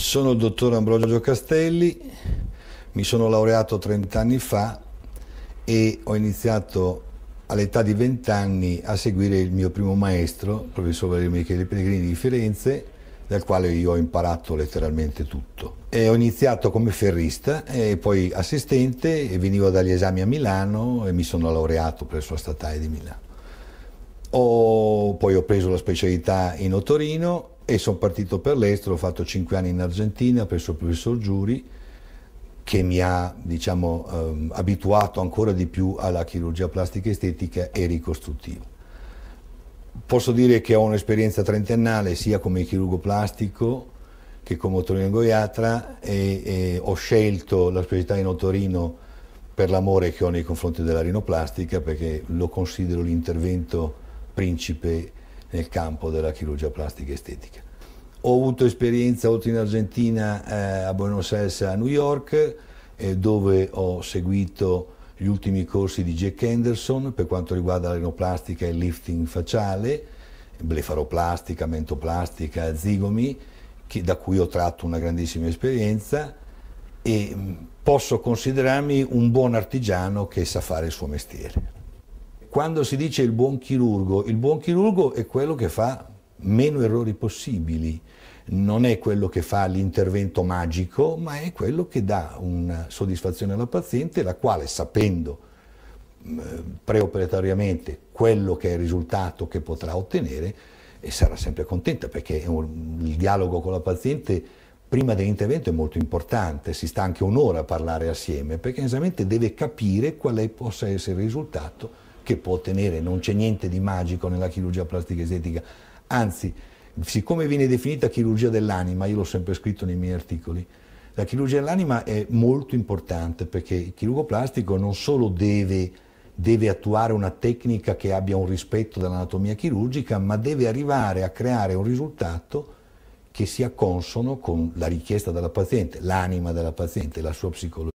Sono il dottor Ambrogio Castelli, mi sono laureato 30 anni fa e ho iniziato all'età di 20 anni a seguire il mio primo maestro, il professor Valerio Michele Pellegrini di Firenze, dal quale io ho imparato letteralmente tutto. E ho iniziato come ferrista e poi assistente e venivo dagli esami a Milano e mi sono laureato presso la Statale di Milano. Ho, poi ho preso la specialità in Otorino e sono partito per l'estero, ho fatto 5 anni in Argentina presso il professor Giuri che mi ha diciamo, ehm, abituato ancora di più alla chirurgia plastica estetica e ricostruttiva. Posso dire che ho un'esperienza trentennale sia come chirurgo plastico che come otoringoiatra e, e ho scelto la specialità in otorino per l'amore che ho nei confronti della rinoplastica perché lo considero l'intervento principe nel campo della chirurgia plastica estetica. Ho avuto esperienza oltre in Argentina, eh, a Buenos Aires, a New York, eh, dove ho seguito gli ultimi corsi di Jack Henderson per quanto riguarda la renoplastica e il lifting facciale, blefaroplastica, mentoplastica, zigomi, che, da cui ho tratto una grandissima esperienza e mm, posso considerarmi un buon artigiano che sa fare il suo mestiere. Quando si dice il buon chirurgo, il buon chirurgo è quello che fa meno errori possibili, non è quello che fa l'intervento magico, ma è quello che dà una soddisfazione alla paziente, la quale sapendo mm, preoperatoriamente quello che è il risultato che potrà ottenere e sarà sempre contenta perché il dialogo con la paziente prima dell'intervento è molto importante, si sta anche un'ora a parlare assieme perché esattamente deve capire quale possa essere il risultato che può ottenere, non c'è niente di magico nella chirurgia plastica estetica, anzi, siccome viene definita chirurgia dell'anima, io l'ho sempre scritto nei miei articoli, la chirurgia dell'anima è molto importante perché il chirurgo plastico non solo deve, deve attuare una tecnica che abbia un rispetto dell'anatomia chirurgica, ma deve arrivare a creare un risultato che sia consono con la richiesta della paziente, l'anima della paziente, la sua psicologia.